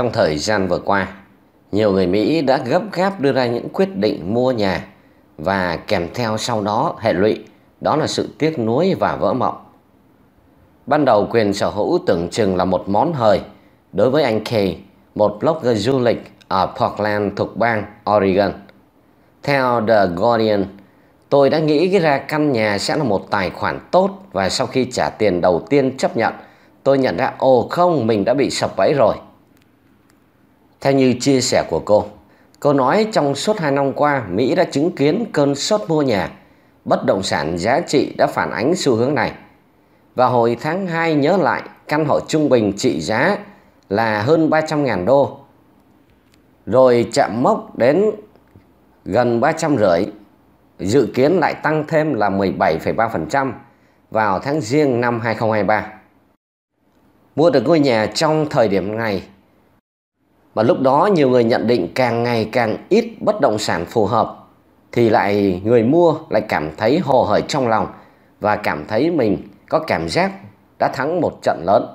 Trong thời gian vừa qua, nhiều người Mỹ đã gấp gáp đưa ra những quyết định mua nhà và kèm theo sau đó hệ lụy đó là sự tiếc nuối và vỡ mộng. Ban đầu quyền sở hữu tưởng chừng là một món hời đối với anh K, một blogger du lịch ở Portland thuộc bang Oregon. Theo The Guardian, tôi đã nghĩ ra căn nhà sẽ là một tài khoản tốt và sau khi trả tiền đầu tiên chấp nhận, tôi nhận ra ồ không, mình đã bị sập bẫy rồi. Theo như chia sẻ của cô, cô nói trong suốt 2 năm qua, Mỹ đã chứng kiến cơn sốt mua nhà. Bất động sản giá trị đã phản ánh xu hướng này. Và hồi tháng 2 nhớ lại, căn hộ trung bình trị giá là hơn 300.000 đô. Rồi chạm mốc đến gần rưỡi, dự kiến lại tăng thêm là 17,3% vào tháng riêng năm 2023. Mua được ngôi nhà trong thời điểm này mà lúc đó nhiều người nhận định càng ngày càng ít bất động sản phù hợp thì lại người mua lại cảm thấy hồ hởi trong lòng và cảm thấy mình có cảm giác đã thắng một trận lớn.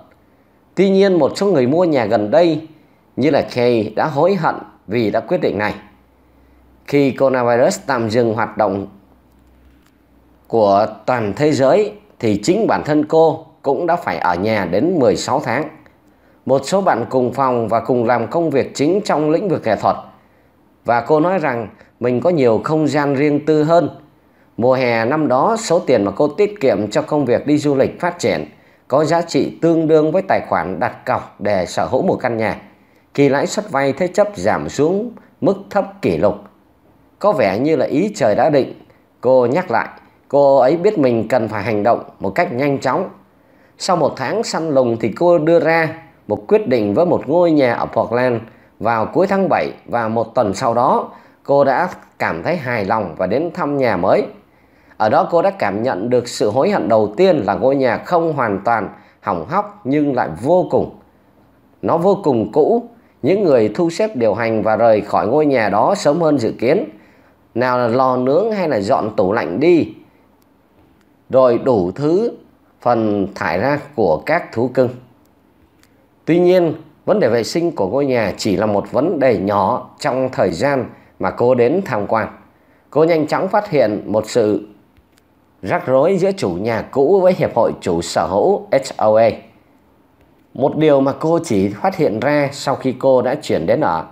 Tuy nhiên một số người mua nhà gần đây như là Kay đã hối hận vì đã quyết định này. Khi coronavirus tạm dừng hoạt động của toàn thế giới thì chính bản thân cô cũng đã phải ở nhà đến 16 tháng một số bạn cùng phòng và cùng làm công việc chính trong lĩnh vực nghệ thuật. Và cô nói rằng mình có nhiều không gian riêng tư hơn. Mùa hè năm đó số tiền mà cô tiết kiệm cho công việc đi du lịch phát triển có giá trị tương đương với tài khoản đặt cọc để sở hữu một căn nhà. Kỳ lãi suất vay thế chấp giảm xuống mức thấp kỷ lục. Có vẻ như là ý trời đã định. Cô nhắc lại, cô ấy biết mình cần phải hành động một cách nhanh chóng. Sau một tháng săn lùng thì cô đưa ra một quyết định với một ngôi nhà ở Portland vào cuối tháng 7 và một tuần sau đó cô đã cảm thấy hài lòng và đến thăm nhà mới. Ở đó cô đã cảm nhận được sự hối hận đầu tiên là ngôi nhà không hoàn toàn hỏng hóc nhưng lại vô cùng. Nó vô cùng cũ, những người thu xếp điều hành và rời khỏi ngôi nhà đó sớm hơn dự kiến. Nào là lò nướng hay là dọn tủ lạnh đi. Rồi đủ thứ phần thải ra của các thú cưng. Tuy nhiên, vấn đề vệ sinh của ngôi nhà chỉ là một vấn đề nhỏ trong thời gian mà cô đến tham quan. Cô nhanh chóng phát hiện một sự rắc rối giữa chủ nhà cũ với hiệp hội chủ sở hữu HOA. Một điều mà cô chỉ phát hiện ra sau khi cô đã chuyển đến ở.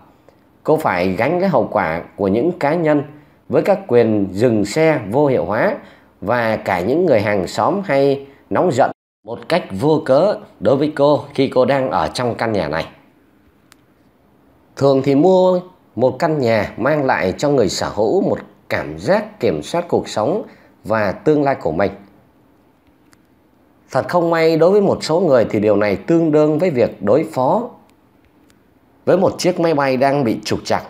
Cô phải gánh lấy hậu quả của những cá nhân với các quyền dừng xe vô hiệu hóa và cả những người hàng xóm hay nóng giận một cách vô cớ đối với cô khi cô đang ở trong căn nhà này. Thường thì mua một căn nhà mang lại cho người sở hữu một cảm giác kiểm soát cuộc sống và tương lai của mình. Thật không may đối với một số người thì điều này tương đương với việc đối phó với một chiếc máy bay đang bị trục trặc.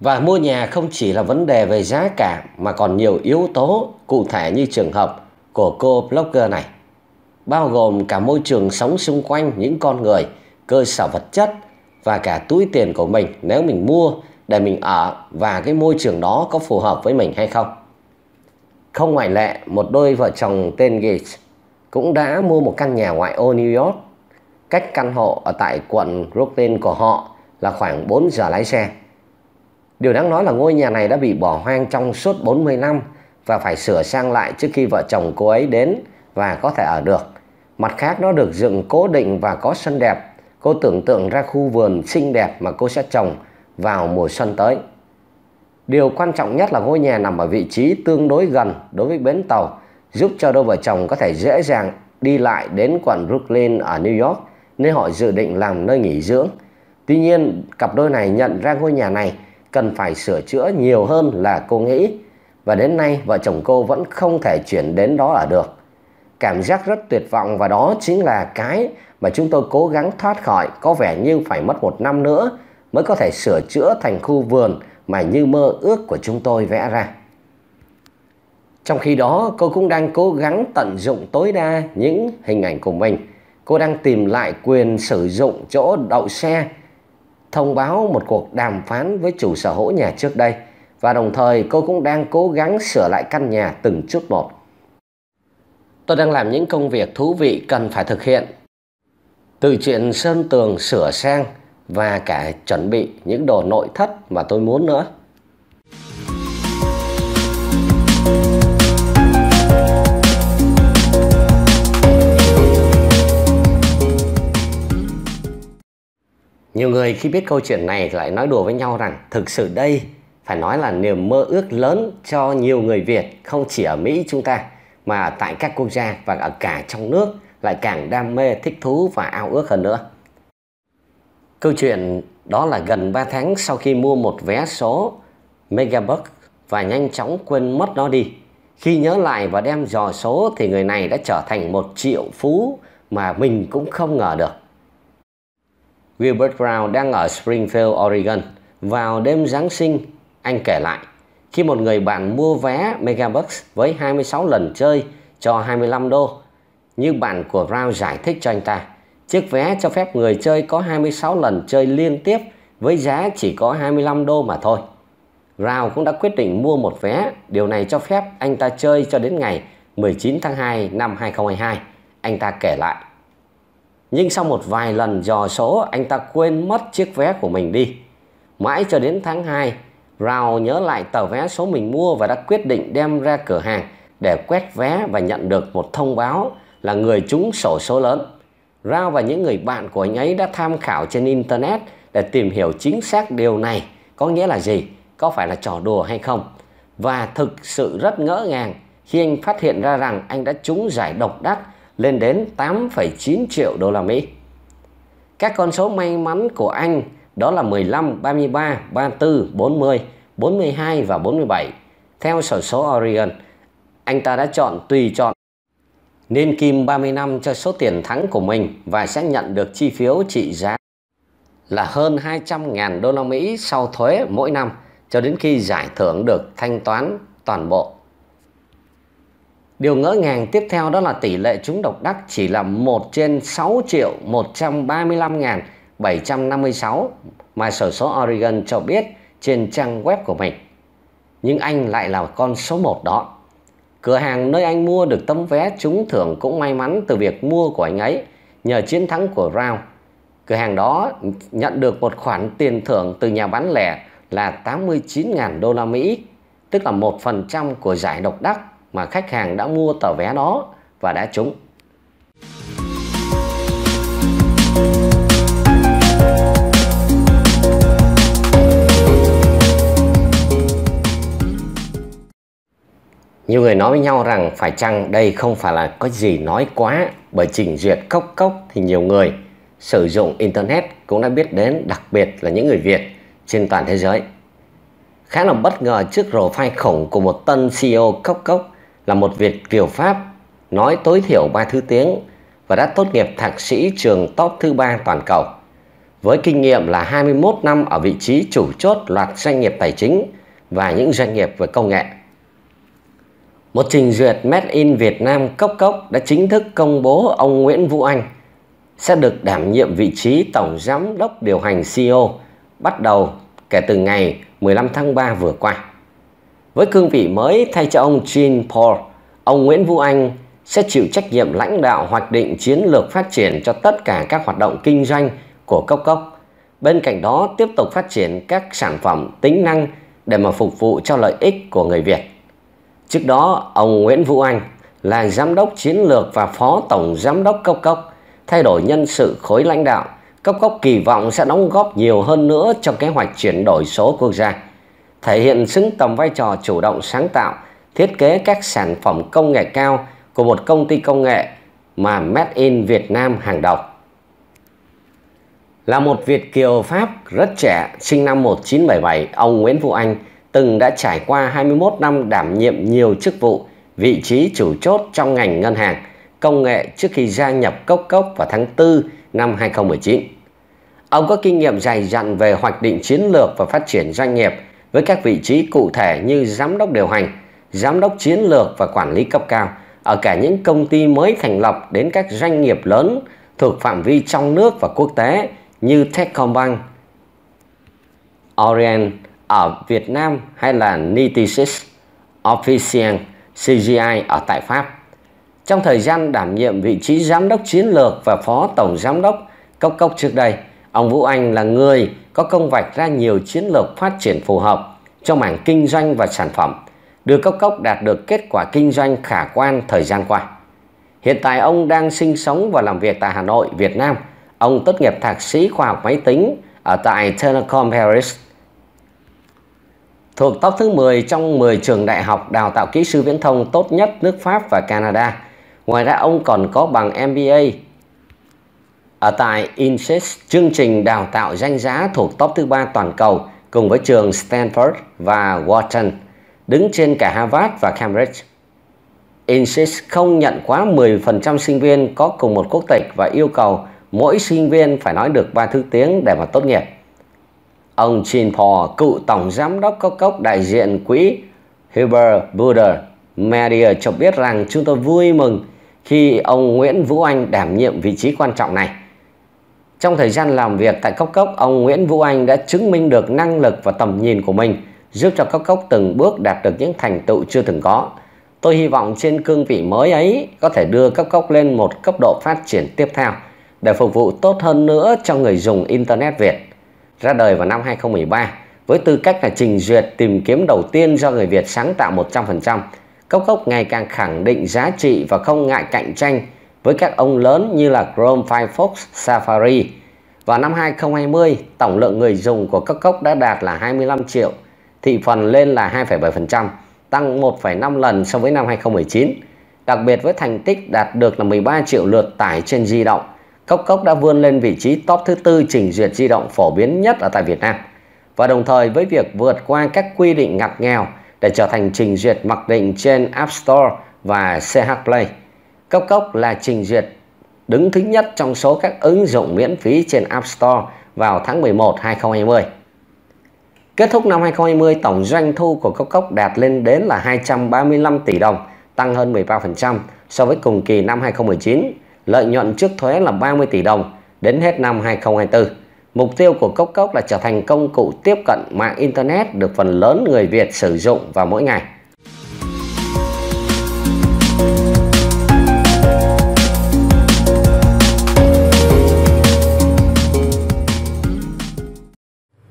Và mua nhà không chỉ là vấn đề về giá cả mà còn nhiều yếu tố cụ thể như trường hợp của cô blogger này bao gồm cả môi trường sống xung quanh những con người, cơ sở vật chất và cả túi tiền của mình nếu mình mua để mình ở và cái môi trường đó có phù hợp với mình hay không. Không ngoại lệ, một đôi vợ chồng tên Gates cũng đã mua một căn nhà ngoại ô New York cách căn hộ ở tại quận Brooklyn của họ là khoảng 4 giờ lái xe. Điều đáng nói là ngôi nhà này đã bị bỏ hoang trong suốt 40 năm và phải sửa sang lại trước khi vợ chồng cô ấy đến và có thể ở được Mặt khác nó được dựng cố định và có sân đẹp. Cô tưởng tượng ra khu vườn xinh đẹp mà cô sẽ trồng vào mùa xuân tới. Điều quan trọng nhất là ngôi nhà nằm ở vị trí tương đối gần đối với bến tàu, giúp cho đôi vợ chồng có thể dễ dàng đi lại đến quận Brooklyn ở New York, nên họ dự định làm nơi nghỉ dưỡng. Tuy nhiên, cặp đôi này nhận ra ngôi nhà này cần phải sửa chữa nhiều hơn là cô nghĩ và đến nay vợ chồng cô vẫn không thể chuyển đến đó ở được cảm giác rất tuyệt vọng và đó chính là cái mà chúng tôi cố gắng thoát khỏi có vẻ như phải mất một năm nữa mới có thể sửa chữa thành khu vườn mà như mơ ước của chúng tôi vẽ ra. Trong khi đó, cô cũng đang cố gắng tận dụng tối đa những hình ảnh của mình. Cô đang tìm lại quyền sử dụng chỗ đậu xe, thông báo một cuộc đàm phán với chủ sở hữu nhà trước đây. Và đồng thời cô cũng đang cố gắng sửa lại căn nhà từng chút một tôi đang làm những công việc thú vị cần phải thực hiện. Từ chuyện sơn tường sửa sang và cả chuẩn bị những đồ nội thất mà tôi muốn nữa. Nhiều người khi biết câu chuyện này lại nói đùa với nhau rằng thực sự đây phải nói là niềm mơ ước lớn cho nhiều người Việt không chỉ ở Mỹ chúng ta mà tại các quốc gia và ở cả trong nước lại càng đam mê, thích thú và ao ước hơn nữa. Câu chuyện đó là gần 3 tháng sau khi mua một vé số Megabucks và nhanh chóng quên mất nó đi. Khi nhớ lại và đem dò số thì người này đã trở thành một triệu phú mà mình cũng không ngờ được. Gilbert Brown đang ở Springfield, Oregon. Vào đêm Giáng sinh, anh kể lại, khi một người bạn mua vé Megabucks với 26 lần chơi cho 25 đô. Như bạn của Rao giải thích cho anh ta, chiếc vé cho phép người chơi có 26 lần chơi liên tiếp với giá chỉ có 25 đô mà thôi. Rao cũng đã quyết định mua một vé, điều này cho phép anh ta chơi cho đến ngày 19 tháng 2 năm 2022, anh ta kể lại. Nhưng sau một vài lần dò số, anh ta quên mất chiếc vé của mình đi. Mãi cho đến tháng 2 Rao nhớ lại tờ vé số mình mua và đã quyết định đem ra cửa hàng để quét vé và nhận được một thông báo là người trúng sổ số lớn. Rao và những người bạn của anh ấy đã tham khảo trên Internet để tìm hiểu chính xác điều này có nghĩa là gì, có phải là trò đùa hay không. Và thực sự rất ngỡ ngàng khi anh phát hiện ra rằng anh đã trúng giải độc đắc lên đến 8,9 triệu đô la Mỹ. Các con số may mắn của anh đó là 15, 33, 34, 40, 42 và 47. Theo sở số Orion, anh ta đã chọn tùy chọn nên kim 30 năm cho số tiền thắng của mình và sẽ nhận được chi phiếu trị giá là hơn 200.000 đô la Mỹ sau thuế mỗi năm cho đến khi giải thưởng được thanh toán toàn bộ. Điều ngỡ ngàng tiếp theo đó là tỷ lệ chúng độc đắc chỉ là 1 trên 6 triệu 135 ngàn 756 mà sổ số Oregon cho biết trên trang web của mình. Nhưng anh lại là con số 1 đó. Cửa hàng nơi anh mua được tấm vé trúng thưởng cũng may mắn từ việc mua của anh ấy nhờ chiến thắng của Rao. Cửa hàng đó nhận được một khoản tiền thưởng từ nhà bán lẻ là 89.000 đô la Mỹ, tức là 1% của giải độc đắc mà khách hàng đã mua tờ vé đó và đã trúng. Nhiều người nói với nhau rằng phải chăng đây không phải là có gì nói quá bởi trình duyệt cốc cốc thì nhiều người sử dụng Internet cũng đã biết đến đặc biệt là những người Việt trên toàn thế giới. Khá là bất ngờ trước profile khổng của một tân CEO cốc cốc là một Việt kiều Pháp nói tối thiểu ba thứ tiếng và đã tốt nghiệp thạc sĩ trường top thứ ba toàn cầu với kinh nghiệm là 21 năm ở vị trí chủ chốt loạt doanh nghiệp tài chính và những doanh nghiệp về công nghệ. Một trình duyệt Made in Việt Nam cốc cốc đã chính thức công bố ông Nguyễn Vũ Anh sẽ được đảm nhiệm vị trí Tổng Giám đốc điều hành CEO bắt đầu kể từ ngày 15 tháng 3 vừa qua. Với cương vị mới thay cho ông Jean Paul, ông Nguyễn Vũ Anh sẽ chịu trách nhiệm lãnh đạo hoạch định chiến lược phát triển cho tất cả các hoạt động kinh doanh của Cốc Cốc. Bên cạnh đó tiếp tục phát triển các sản phẩm tính năng để mà phục vụ cho lợi ích của người Việt. Trước đó, ông Nguyễn Vũ Anh là giám đốc chiến lược và phó tổng giám đốc Cốc Cốc, thay đổi nhân sự khối lãnh đạo, Cốc Cốc kỳ vọng sẽ đóng góp nhiều hơn nữa cho kế hoạch chuyển đổi số quốc gia, thể hiện xứng tầm vai trò chủ động sáng tạo, thiết kế các sản phẩm công nghệ cao của một công ty công nghệ mà Made in Việt Nam hàng đầu. Là một Việt Kiều Pháp rất trẻ, sinh năm 1977, ông Nguyễn Vũ Anh từng đã trải qua 21 năm đảm nhiệm nhiều chức vụ, vị trí chủ chốt trong ngành ngân hàng, công nghệ trước khi gia nhập Cốc Cốc vào tháng 4 năm 2019. Ông có kinh nghiệm dày dặn về hoạch định chiến lược và phát triển doanh nghiệp với các vị trí cụ thể như giám đốc điều hành, giám đốc chiến lược và quản lý cấp cao ở cả những công ty mới thành lập đến các doanh nghiệp lớn thuộc phạm vi trong nước và quốc tế như Techcombank, Orient ở Việt Nam hay là Nitisis, Officien, CGI ở tại Pháp. Trong thời gian đảm nhiệm vị trí giám đốc chiến lược và phó tổng giám đốc Cốc Cốc trước đây, ông Vũ Anh là người có công vạch ra nhiều chiến lược phát triển phù hợp cho mảng kinh doanh và sản phẩm, đưa Cốc Cốc đạt được kết quả kinh doanh khả quan thời gian qua. Hiện tại ông đang sinh sống và làm việc tại Hà Nội, Việt Nam – Ông tốt nghiệp thạc sĩ khoa học máy tính ở tại Telecom Paris. Thuộc top thứ 10 trong 10 trường đại học đào tạo kỹ sư viễn thông tốt nhất nước Pháp và Canada. Ngoài ra ông còn có bằng MBA ở tại INSES, chương trình đào tạo danh giá thuộc top thứ ba toàn cầu cùng với trường Stanford và Wharton, đứng trên cả Harvard và Cambridge. INSES không nhận quá 10% sinh viên có cùng một quốc tịch và yêu cầu mỗi sinh viên phải nói được ba thứ tiếng để mà tốt nghiệp. Ông Chin Paul, cựu tổng giám đốc cao Cốc đại diện quỹ Huber Buder Media cho biết rằng chúng tôi vui mừng khi ông Nguyễn Vũ Anh đảm nhiệm vị trí quan trọng này. Trong thời gian làm việc tại Cốc Cốc, ông Nguyễn Vũ Anh đã chứng minh được năng lực và tầm nhìn của mình, giúp cho Cốc Cốc từng bước đạt được những thành tựu chưa từng có. Tôi hy vọng trên cương vị mới ấy có thể đưa Cốc Cốc lên một cấp độ phát triển tiếp theo – để phục vụ tốt hơn nữa cho người dùng Internet Việt, ra đời vào năm 2013 với tư cách là trình duyệt tìm kiếm đầu tiên do người Việt sáng tạo 100%, Cốc Cốc ngày càng khẳng định giá trị và không ngại cạnh tranh với các ông lớn như là Chrome, Firefox, Safari. Vào năm 2020, tổng lượng người dùng của Cốc Cốc đã đạt là 25 triệu, thị phần lên là 2,7%, tăng 1,5 lần so với năm 2019. Đặc biệt với thành tích đạt được là 13 triệu lượt tải trên di động Cốc Cốc đã vươn lên vị trí top thứ tư trình duyệt di động phổ biến nhất ở tại Việt Nam và đồng thời với việc vượt qua các quy định ngặt nghèo để trở thành trình duyệt mặc định trên App Store và CH Play. Cốc Cốc là trình duyệt đứng thứ nhất trong số các ứng dụng miễn phí trên App Store vào tháng 11 2020. Kết thúc năm 2020, tổng doanh thu của Cốc Cốc đạt lên đến là 235 tỷ đồng, tăng hơn 13% so với cùng kỳ năm 2019 lợi nhuận trước thuế là 30 tỷ đồng đến hết năm 2024. Mục tiêu của Cốc Cốc là trở thành công cụ tiếp cận mạng Internet được phần lớn người Việt sử dụng vào mỗi ngày.